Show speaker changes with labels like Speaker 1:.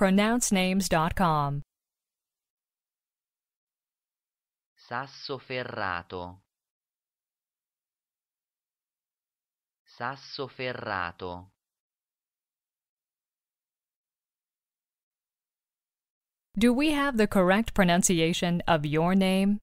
Speaker 1: pronouncenames.com.
Speaker 2: Sasso Ferrato.
Speaker 1: Do we have the correct pronunciation of your name?